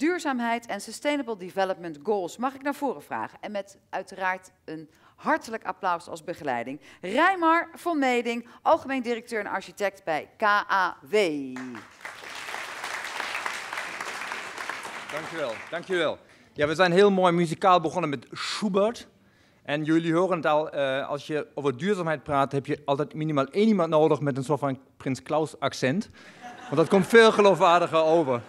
duurzaamheid en Sustainable Development Goals mag ik naar voren vragen. En met uiteraard een hartelijk applaus als begeleiding. Rijmar van Meding, algemeen directeur en architect bij KAW. Dankjewel, dankjewel. Ja, we zijn heel mooi muzikaal begonnen met Schubert. En jullie horen het al, eh, als je over duurzaamheid praat, heb je altijd minimaal één iemand nodig met een soort van Prins Klaus accent. Want dat komt veel geloofwaardiger over.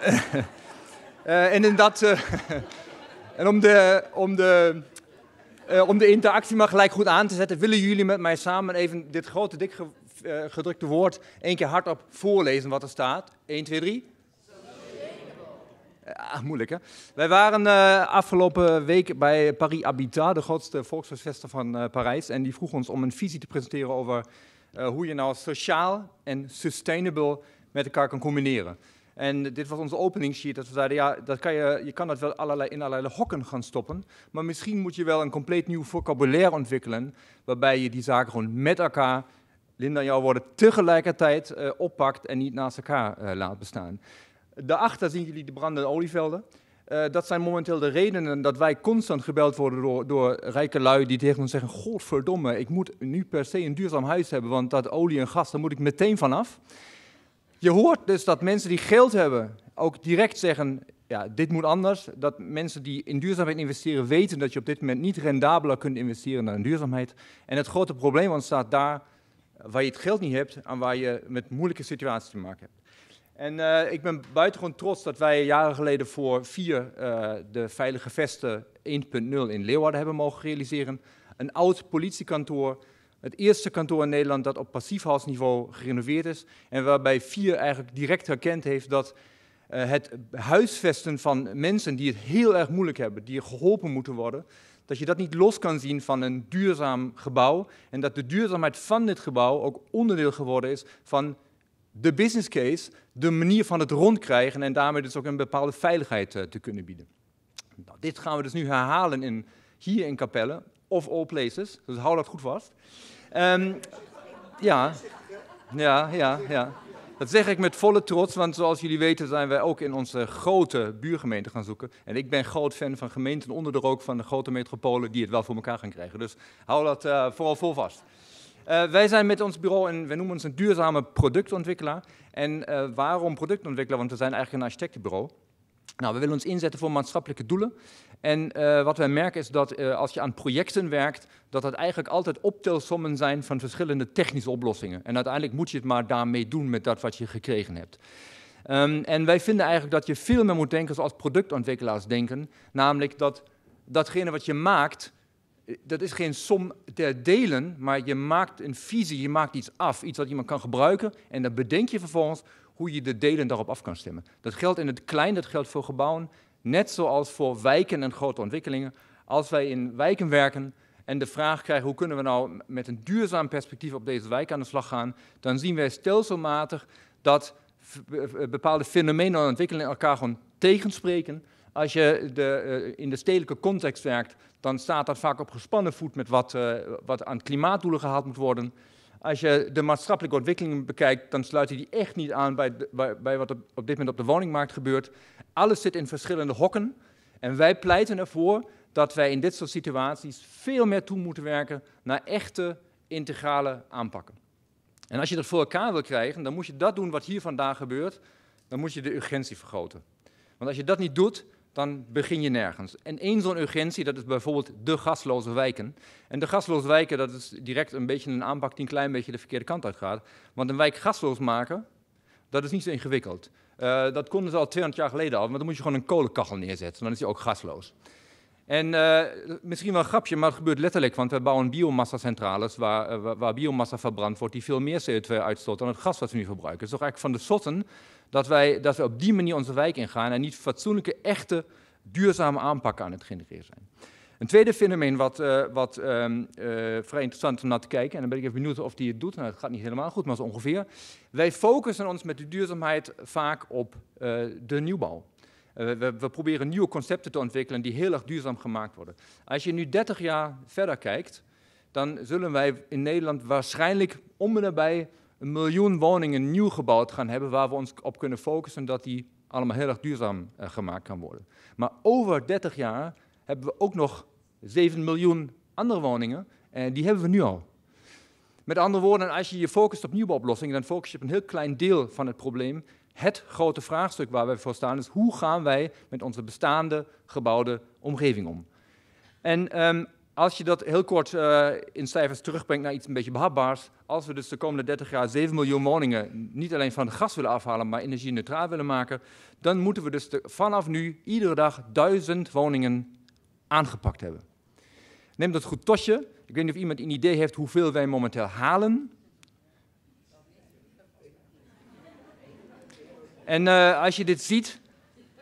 Eh, en, eh, en om de, om de eh, om de interactie maar gelijk goed aan te zetten, willen jullie met mij samen even dit grote, dik gedrukte woord één keer hardop voorlezen wat er staat. 1, 2, 3. moeilijk hè. Wij waren afgelopen week bij Paris Habitat, de grootste volkshuisvester van Parijs. En die vroeg ons om een visie te presenteren over hoe je nou sociaal en sustainable met elkaar kan combineren. En dit was onze openingssheet, dat we zeiden, ja, dat kan je, je kan dat wel allerlei, in allerlei hokken gaan stoppen, maar misschien moet je wel een compleet nieuw vocabulaire ontwikkelen, waarbij je die zaken gewoon met elkaar, Linda en jouw woorden, tegelijkertijd eh, oppakt en niet naast elkaar eh, laat bestaan. Daarachter zien jullie de brandende olievelden. Eh, dat zijn momenteel de redenen dat wij constant gebeld worden door, door rijke lui die tegen ons zeggen: Godverdomme, ik moet nu per se een duurzaam huis hebben, want dat olie en gas, daar moet ik meteen vanaf. Je hoort dus dat mensen die geld hebben ook direct zeggen, ja, dit moet anders. Dat mensen die in duurzaamheid investeren weten dat je op dit moment niet rendabeler kunt investeren dan in duurzaamheid. En het grote probleem ontstaat daar waar je het geld niet hebt en waar je met moeilijke situaties te maken hebt. En eh, ik ben buitengewoon trots dat wij jaren geleden voor vier eh, de Veilige Vesten 1.0 in Leeuwarden hebben mogen realiseren. Een oud politiekantoor het eerste kantoor in Nederland dat op passiefhalsniveau gerenoveerd is. En waarbij vier eigenlijk direct herkend heeft dat eh, het huisvesten van mensen die het heel erg moeilijk hebben, die geholpen moeten worden, dat je dat niet los kan zien van een duurzaam gebouw. En dat de duurzaamheid van dit gebouw ook onderdeel geworden is van de business case, de manier van het rondkrijgen en daarmee dus ook een bepaalde veiligheid eh, te kunnen bieden. Nou, dit gaan we dus nu herhalen in, hier in Capelle of All Places, dus hou dat goed vast. Ehm, ja, ja, ja, ja. Dat zeg ik met volle trots, want zoals jullie weten zijn wij ook in onze grote buurgemeente gaan zoeken. En ik ben groot fan van gemeenten onder de rook van de grote metropolen die het wel voor elkaar gaan krijgen. Dus hou dat eh, vooral vol vast. Eh, wij zijn met ons bureau en we noemen ons een duurzame productontwikkelaar. En eh, waarom productontwikkelaar? Want we zijn eigenlijk een architectenbureau. Nou, we willen ons inzetten voor maatschappelijke doelen. En eh, wat wij merken is dat eh, als je aan projecten werkt, dat dat eigenlijk altijd optelsommen zijn van verschillende technische oplossingen. En uiteindelijk moet je het maar daarmee doen met dat wat je gekregen hebt. Ehm, en wij vinden eigenlijk dat je veel meer moet denken zoals productontwikkelaars denken. Namelijk dat datgene wat je maakt, eh, dat is geen som der delen, maar je maakt een visie, je maakt iets af. Iets wat iemand kan gebruiken en dan bedenk je vervolgens hoe je de delen daarop af kan stemmen. Dat geldt in het klein, dat geldt voor gebouwen, net zoals voor wijken en grote ontwikkelingen. Als wij in wijken werken en de vraag krijgen hoe kunnen we nou met een duurzaam perspectief op deze wijk aan de slag gaan, dan zien wij stelselmatig dat eh, eh, bepaalde fenomenen en ontwikkelingen elkaar gewoon tegenspreken. Als je de, eh, in de stedelijke context werkt, dan staat dat vaak op gespannen voet met wat, wat aan klimaatdoelen gehaald moet worden. Als je de maatschappelijke ontwikkelingen bekijkt, dan sluiten die echt niet aan bij, bij, wat op, op dit moment op de woningmarkt gebeurt. Alles zit in verschillende hokken. En wij pleiten ervoor dat wij in dit soort situaties veel meer toe moeten werken naar echte integrale aanpakken. En als je dat voor elkaar wil krijgen, dan moet je dat doen wat hier vandaag gebeurt. Dan moet je de urgentie vergroten. Want als je dat niet doet, dan begin je nergens. En één zo'n urgentie, dat is bijvoorbeeld de gasloze wijken. En de gasloze wijken, dat is direct een beetje een aanpak die een klein beetje de verkeerde kant uitgaat. Want een wijk gasloos maken, dat is niet zo ingewikkeld. Eh, dat konden ze al 200 jaar geleden al, maar dan moet je gewoon een kolenkachel neerzetten, dan is die ook gasloos. En eh, misschien wel een grapje, maar het gebeurt letterlijk, want we bouwen biomassacentrales waar, eh, waar, biomassa verbrand wordt die veel meer CO2 uitstoot dan het gas wat we nu verbruiken. Het is toch eigenlijk van de sotten dat wij dat we op die manier onze wijk ingaan en niet fatsoenlijke, echte, duurzame aanpakken aan het genereren zijn. Een tweede fenomeen wat, eh, wat ehm, vrij interessant om naar te kijken, en dan ben ik even benieuwd of die het doet, het nou, gaat niet helemaal goed, maar zo ongeveer. Wij focussen ons met de duurzaamheid vaak op de nieuwbouw. Eh, we, proberen nieuwe concepten te ontwikkelen die heel erg duurzaam gemaakt worden. Als je nu 30 jaar verder kijkt, dan zullen wij in Nederland waarschijnlijk om en nabij een miljoen woningen nieuw gebouwd gaan hebben waar we ons op kunnen focussen dat die allemaal heel erg duurzaam eh, gemaakt kan worden. Maar over 30 jaar hebben we ook nog 7 miljoen andere woningen en die hebben we nu al. Met andere woorden, als je je focust op nieuwe oplossingen, dan focus je op een heel klein deel van het probleem het grote vraagstuk waar we voor staan is hoe gaan wij met onze bestaande gebouwde omgeving om. En ehm, als je dat heel kort eh, in cijfers terugbrengt naar iets een beetje behapbaars, als we dus de komende 30 jaar 7 miljoen woningen niet alleen van gas willen afhalen, maar energie-neutraal willen maken, dan moeten we dus vanaf nu iedere dag duizend woningen aangepakt hebben. Neem dat goed tosje. Ik weet niet of iemand een idee heeft hoeveel wij momenteel halen En eh, als je dit ziet,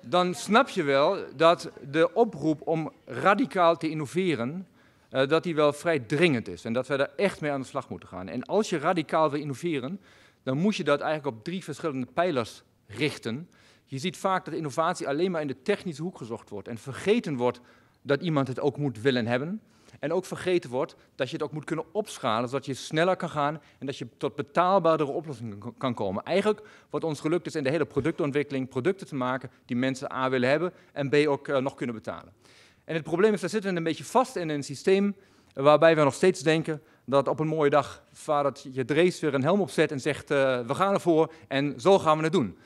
dan snap je wel dat de oproep om radicaal te innoveren, eh, dat die wel vrij dringend is. En dat we daar echt mee aan de slag moeten gaan. En als je radicaal wil innoveren, dan moet je dat eigenlijk op drie verschillende pijlers richten. Je ziet vaak dat innovatie alleen maar in de technische hoek gezocht wordt en vergeten wordt dat iemand het ook moet willen hebben. En ook vergeten wordt dat je het ook moet kunnen opschalen, zodat je sneller kan gaan en dat je tot betaalbaardere oplossingen kan komen. Eigenlijk wat ons gelukt is dus in de hele productontwikkeling, producten te maken die mensen A willen hebben en B ook eh, nog kunnen betalen. En het probleem is, daar zitten we een beetje vast in een systeem waarbij we nog steeds denken dat op een mooie dag vader je drees weer een helm opzet en zegt eh, we gaan ervoor en zo gaan we het doen.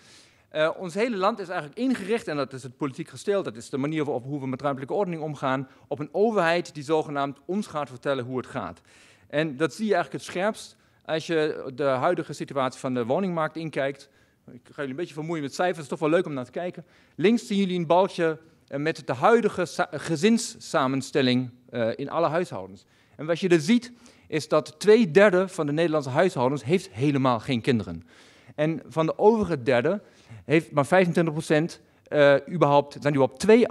Eh, ons hele land is eigenlijk ingericht, en dat is het politiek gesteld, dat is de manier waarop hoe we met ruimtelijke ordening omgaan, op een overheid die zogenaamd ons gaat vertellen hoe het gaat. En dat zie je eigenlijk het scherpst als je de huidige situatie van de woningmarkt inkijkt. Ik ga jullie een beetje vermoeien met cijfers, het is toch wel leuk om naar te kijken. Links zien jullie een balkje eh, met de huidige gezinssamenstelling eh, in alle huishoudens. En wat je er dus ziet, is dat twee derde van de Nederlandse huishoudens heeft helemaal geen kinderen. En van de overige derde heeft maar 25% uh, eh, überhaupt, zijn überhaupt twee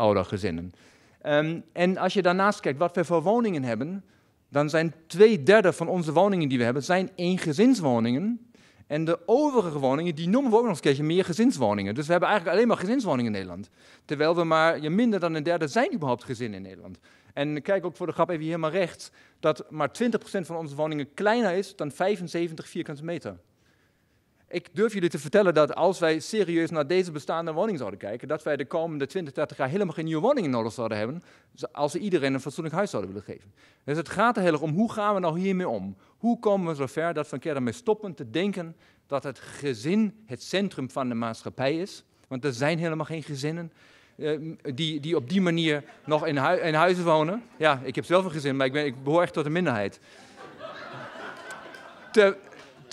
Um, en als je daarnaast kijkt wat we voor woningen hebben, dan zijn twee derde van onze woningen die we hebben, zijn gezinswoningen. En de overige woningen, die noemen we ook nog eens een meer gezinswoningen. Dus we hebben eigenlijk alleen maar gezinswoningen in Nederland. Terwijl we maar je minder dan een derde zijn überhaupt gezinnen in Nederland. En kijk ook voor de grap even hier maar rechts, dat maar 20% van onze woningen kleiner is dan 75 vierkante meter. Ik durf jullie te vertellen dat als wij serieus naar deze bestaande woning zouden kijken, dat wij de komende 20, 30 jaar helemaal geen nieuwe woningen nodig zouden hebben, als we iedereen een fatsoenlijk huis zouden willen geven. Dus het gaat er heel erg om, hoe gaan we nou hiermee om? Hoe komen we zover dat we een keer ermee stoppen te denken dat het gezin het centrum van de maatschappij is? Want er zijn helemaal geen gezinnen ehm, die, die op die manier nog in, in huizen wonen. Ja, ik heb zelf een gezin, maar ik, ben, ik behoor echt tot de minderheid. Te,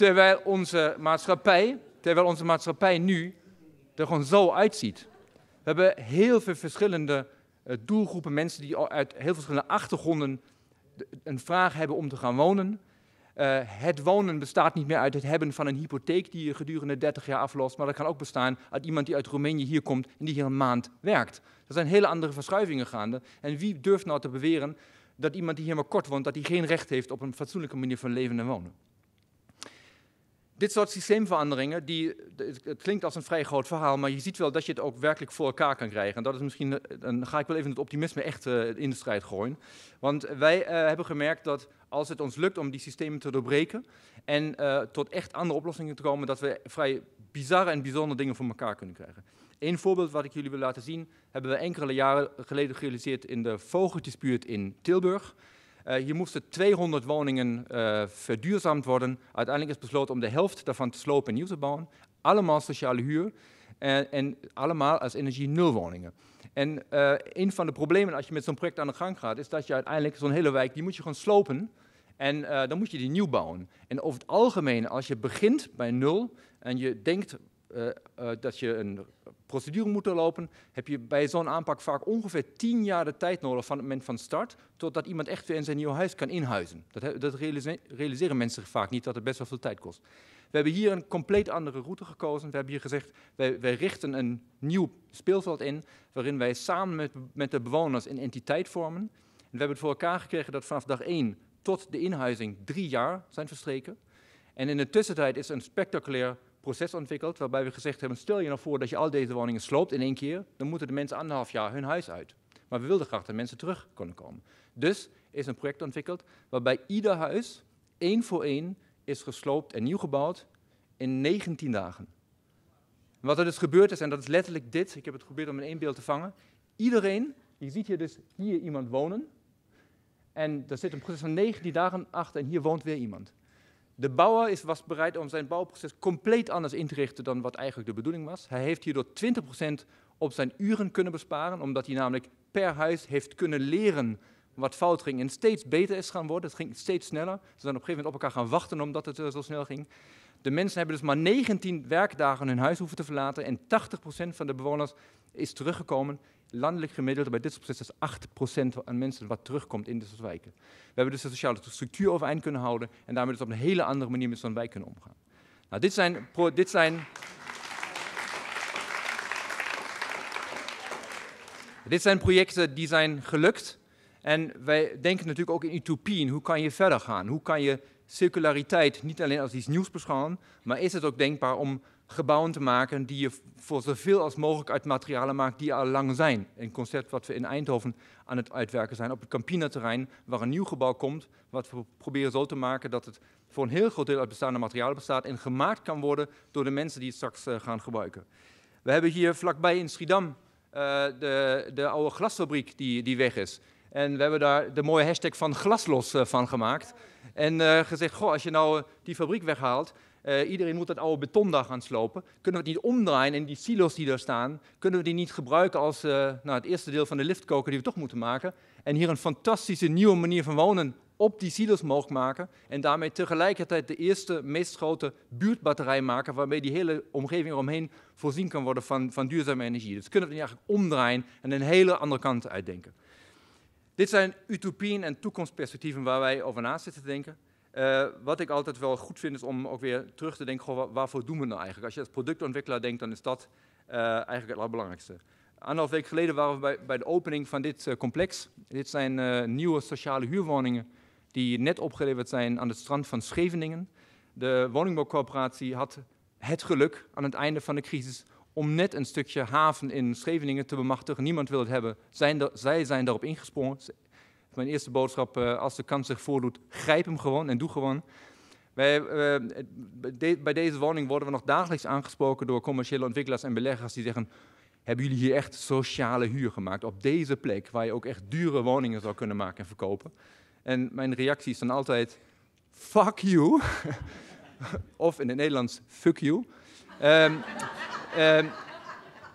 Terwijl onze maatschappij, terwijl onze maatschappij nu er gewoon zo uitziet. We hebben heel veel verschillende eh, doelgroepen mensen die uit heel verschillende achtergronden een vraag hebben om te gaan wonen. Eh, het wonen bestaat niet meer uit het hebben van een hypotheek die je gedurende 30 jaar aflost, maar dat kan ook bestaan uit iemand die uit Roemenië hier komt en die hier een maand werkt. Er zijn hele andere verschuivingen gaande. En wie durft nou te beweren dat iemand die hier maar kort woont, dat hij geen recht heeft op een fatsoenlijke manier van leven en wonen? dit soort systeemveranderingen, die, het klinkt als een vrij groot verhaal, maar je ziet wel dat je het ook werkelijk voor elkaar kan krijgen. En dat is misschien, eh, dan ga ik wel even het optimisme echt uh, in de strijd gooien. Want wij eh, hebben gemerkt dat als het ons lukt om die systemen te doorbreken en tot echt andere oplossingen te komen, dat we vrij bizarre en bijzondere dingen voor elkaar kunnen krijgen. Eén voorbeeld wat ik jullie wil laten zien, hebben we enkele jaren geleden gerealiseerd in de Vogeltjesbuurt in Tilburg. Eh, hier moesten 200 woningen eh, verduurzaamd worden. Uiteindelijk is besloten om de helft daarvan te slopen en nieuw te bouwen. Allemaal sociale huur en, allemaal als energie nul woningen. En uh, een van de problemen als je met zo'n project aan de gang gaat, is dat je uiteindelijk zo'n hele wijk, die moet je gewoon slopen. En dan moet je die nieuw bouwen. En over het algemeen, als je begint bij nul en je denkt, eh, eh, dat je een procedure moet doorlopen, heb je bij zo'n aanpak vaak ongeveer tien jaar de tijd nodig van het moment van start, totdat iemand echt weer in zijn nieuw huis kan inhuizen. Dat, dat realiseren mensen vaak niet, dat het best wel veel tijd kost. We hebben hier een compleet andere route gekozen. We hebben hier gezegd, wij, richten een nieuw speelveld in, waarin wij samen met, met de bewoners een entiteit vormen. En we hebben het voor elkaar gekregen dat vanaf dag één tot de inhuizing drie jaar zijn verstreken. En in de tussentijd is een spectaculair proces ontwikkeld waarbij we gezegd hebben, stel je nou voor dat je al deze woningen sloopt in één keer, dan moeten de mensen anderhalf jaar hun huis uit. Maar we wilden graag dat mensen terug konden komen. Dus is een project ontwikkeld waarbij ieder huis één voor één is gesloopt en nieuw gebouwd in 19 dagen. wat er dus gebeurd is, en dat is letterlijk dit, ik heb het geprobeerd om in één beeld te vangen. Iedereen, je ziet hier dus hier iemand wonen, en er zit een proces van 19 dagen achter en hier woont weer iemand. De bouwer is, was bereid om zijn bouwproces compleet anders in te richten dan wat eigenlijk de bedoeling was. Hij heeft hierdoor 20% op zijn uren kunnen besparen, omdat hij namelijk per huis heeft kunnen leren wat fout ging en steeds beter is gaan worden. Het ging steeds sneller. Ze zijn op een gegeven moment op elkaar gaan wachten omdat het eh, zo snel ging. De mensen hebben dus maar 19 werkdagen hun huis hoeven te verlaten en 80% van de bewoners is teruggekomen landelijk gemiddelde bij dit soort processen is 8% aan mensen wat terugkomt in dit soort wijken. We hebben dus de sociale structuur overeind kunnen houden en daarmee dus op een hele andere manier met zo'n wijk kunnen omgaan. Nou, dit zijn, dit zijn Dit zijn projecten die zijn gelukt. En wij denken natuurlijk ook in utopieën. Hoe kan je verder gaan? Hoe kan je circulariteit niet alleen als iets nieuws beschouwen, maar is het ook denkbaar om gebouwen te maken die je voor zoveel als mogelijk uit materialen maakt die al lang zijn. Een concept wat we in Eindhoven aan het uitwerken zijn op het Campina-terrein, waar een nieuw gebouw komt, wat we proberen zo te maken dat het voor een heel groot deel uit bestaande materialen bestaat en gemaakt kan worden door de mensen die het straks eh, gaan gebruiken. We hebben hier vlakbij in Schiedam eh, de, de, oude glasfabriek die, die weg is. En we hebben daar de mooie hashtag van glaslos eh, van gemaakt. En gezegd, goh, als je nou die fabriek weghaalt, eh, iedereen moet dat oude betondag gaan slopen. Kunnen we het niet omdraaien en die silo's die daar staan, kunnen we die niet gebruiken als eh, nou, het eerste deel van de liftkoker die we toch moeten maken? En hier een fantastische nieuwe manier van wonen op die silo's mogelijk maken. En daarmee tegelijkertijd de eerste, meest grote buurtbatterij maken, waarmee die hele omgeving eromheen voorzien kan worden van, van duurzame energie. Dus kunnen we die eigenlijk omdraaien en een hele andere kant uitdenken. Dit zijn utopieën en toekomstperspectieven waar wij over na zitten te denken. Eh, wat ik altijd wel goed vind is om ook weer terug te denken, waarvoor doen we nou eigenlijk? Als je als productontwikkelaar denkt, dan is dat eh, eigenlijk het allerbelangrijkste. Anderhalf week geleden waren we bij, bij de opening van dit eh, complex. Dit zijn nieuwe sociale huurwoningen die net opgeleverd zijn aan het strand van Scheveningen. De woningbouwcorporatie had het geluk aan het einde van de crisis om net een stukje haven in Scheveningen te bemachtigen. Niemand wil het hebben. zij zijn daarop ingesprongen mijn eerste boodschap, eh, als de kans zich voordoet, grijp hem gewoon en doe gewoon. Wij, eh, eh, bij deze woning worden we nog dagelijks aangesproken door commerciële ontwikkelaars en beleggers die zeggen, hebben jullie hier echt sociale huur gemaakt? Op deze plek, waar je ook echt dure woningen zou kunnen maken en verkopen. En mijn reactie is dan altijd, fuck you. of in het Nederlands, fuck you. Ehm, ehm,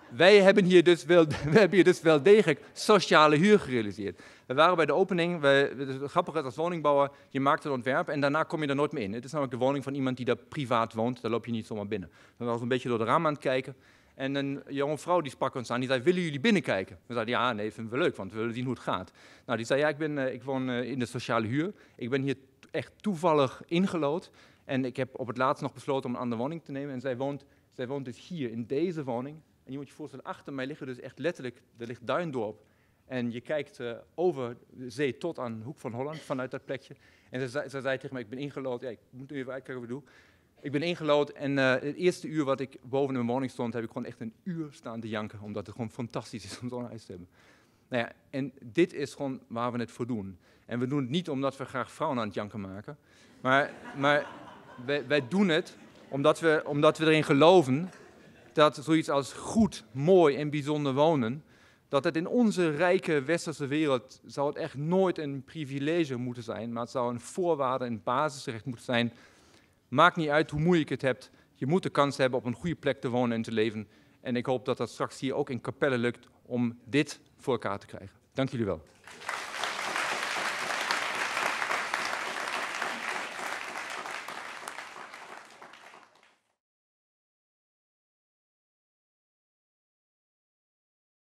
wij hebben hier dus wel, we hebben hier dus wel degelijk sociale huur gerealiseerd. We waren bij de opening, we, het grappige als woningbouwer, je maakt het ontwerp en daarna kom je er nooit meer in. Het is namelijk de woning van iemand die daar privaat woont, daar loop je niet zomaar binnen. We waren een beetje door de raam aan het kijken en een jonge vrouw die sprak ons aan, die zei, willen jullie binnenkijken? We zeiden, ja, nee, vinden we leuk, want we willen zien hoe het gaat. Nou, die zei, ja, ik, ben, eh, ik woon eh, in de sociale huur, ik ben hier echt toevallig ingelood en ik heb op het laatst nog besloten om een andere woning te nemen en zij woont, zij woont dus hier, in deze woning. En je moet je voorstellen, achter mij liggen dus echt letterlijk, er ligt Duindorp en je kijkt eh, over de zee tot aan de hoek van Holland, vanuit dat plekje. En ze, zei tegen mij: ik ben ingelood. Ja, ik moet nu even uitkijken wat ik doe. Ik ben ingelood en eh, het eerste uur wat ik boven in mijn woning stond, heb ik gewoon echt een uur staan te janken. Omdat het gewoon fantastisch is om zo'n huis te hebben. Nou ja, en dit is gewoon waar we het voor doen. En we doen het niet omdat we graag vrouwen aan het janken maken. Maar, maar wij, wij doen het omdat we, omdat we erin geloven dat zoiets als goed, mooi en bijzonder wonen dat het in onze rijke westerse wereld zou het echt nooit een privilege moeten zijn, maar het zou een voorwaarde, een basisrecht moeten zijn. Maakt niet uit hoe moeilijk het hebt, je moet de kans hebben op een goede plek te wonen en te leven. En ik hoop dat dat straks hier ook in Capelle lukt om dit voor elkaar te krijgen. Dank jullie wel.